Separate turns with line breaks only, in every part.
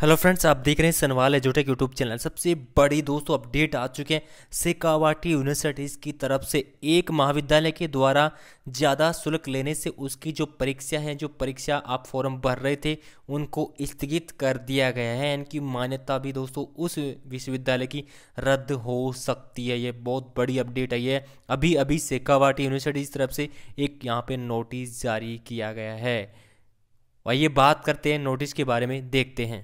hello friends आप देख रहे हैं सनवाल एजुटेक यूट्यूब चैनल सबसे बड़ी दोस्तों अपडेट आ चुके हैं सिकावाटी यूनिवर्सिटीज़ की तरफ से एक महाविद्यालय के द्वारा ज़्यादा शुल्क लेने से उसकी जो परीक्षा है जो परीक्षा आप फॉर्म भर रहे थे उनको स्थगित कर दिया गया है इनकी मान्यता भी दोस्तों उस विश्वविद्यालय की रद्द हो सकती है ये बहुत बड़ी अपडेट आई है अभी अभी सेकावाटी यूनिवर्सिटीज़ तरफ से एक यहाँ पर नोटिस जारी किया गया है और ये बात करते हैं नोटिस के बारे में देखते हैं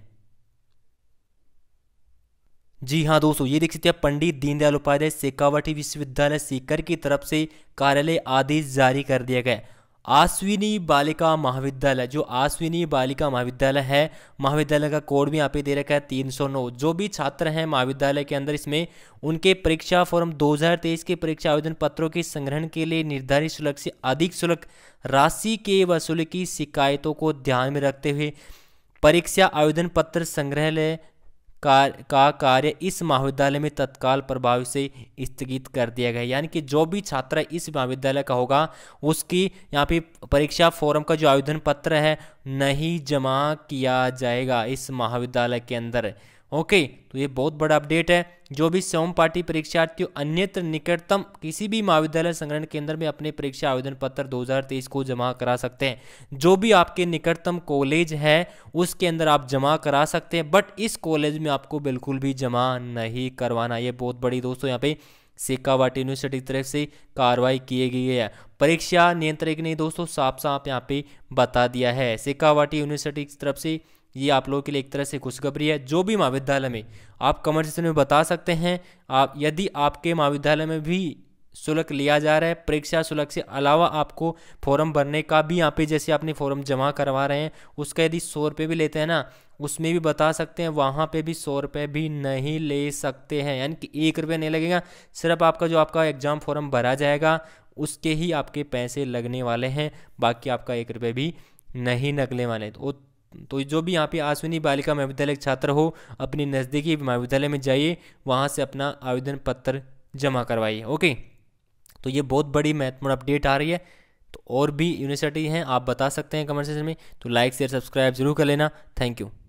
जी हाँ दोस्तों ये देख सकते हैं पंडित दीनदयाल उपाध्याय शेखावटी विश्वविद्यालय सीकर की तरफ से कार्यालय आदेश जारी कर दिया गया आश्विनी बालिका महाविद्यालय जो आश्विनी बालिका महाविद्यालय है महाविद्यालय का कोड भी यहाँ पे दे रखा है 309 जो भी छात्र हैं महाविद्यालय के अंदर इसमें उनके परीक्षा फॉर्म 2023 के परीक्षा आवेदन पत्रों के संग्रहण के लिए निर्धारित शुल्क से अधिक शुल्क राशि के वसूली की शिकायतों को ध्यान में रखते हुए परीक्षा आवेदन पत्र संग्रहालय का कार्य इस महाविद्यालय में तत्काल प्रभाव से स्थगित कर दिया गया यानी कि जो भी छात्र इस महाविद्यालय का होगा उसकी यहाँ पे परीक्षा फोरम का जो आवेदन पत्र है नहीं जमा किया जाएगा इस महाविद्यालय के अंदर ओके तो ये बहुत बड़ा अपडेट है जो भी स्वयं पार्टी परीक्षार्थियों अन्यत्र निकटतम किसी भी महाविद्यालय संगठन केंद्र में अपने परीक्षा आवेदन पत्र 2023 को जमा करा सकते हैं जो भी आपके निकटतम कॉलेज है उसके अंदर आप जमा करा सकते हैं बट इस कॉलेज में आपको बिल्कुल भी जमा नहीं करवाना ये बहुत बड़ी दोस्तों यहाँ पे शेखावाटी यूनिवर्सिटी की तरफ से कार्रवाई की गई है परीक्षा नियंत्रक ने दोस्तों साफ साफ यहाँ पे बता दिया है शेखावाटी यूनिवर्सिटी की तरफ से ये आप लोगों के लिए एक तरह से खुशखबरी है जो भी महाविद्यालय में आप कमर्स में बता सकते हैं आप यदि आपके महाविद्यालय में भी शुल्क लिया जा रहा है परीक्षा शुल्क से अलावा आपको फॉर्म भरने का भी यहाँ पे जैसे आपने फॉर्म जमा करवा रहे हैं उसका यदि सौ रुपये भी लेते हैं ना उसमें भी बता सकते हैं वहाँ पे भी सौ रुपये भी नहीं ले सकते हैं यानी कि एक रुपये नहीं लगेगा सिर्फ आपका जो आपका एग्ज़ाम फॉर्म भरा जाएगा उसके ही आपके पैसे लगने वाले हैं बाकी आपका एक रुपये भी नहीं लगने वाले तो तो जो भी यहाँ पे आश्विनी बालिका महाविद्यालय छात्र हो अपने नज़दीकी महाविद्यालय में जाइए वहाँ से अपना आवेदन पत्र जमा करवाइए ओके तो ये बहुत बड़ी महत्वपूर्ण अपडेट आ रही है तो और भी यूनिवर्सिटी हैं आप बता सकते हैं कमेंट सेक्शन में तो लाइक शेयर सब्सक्राइब जरूर कर लेना थैंक यू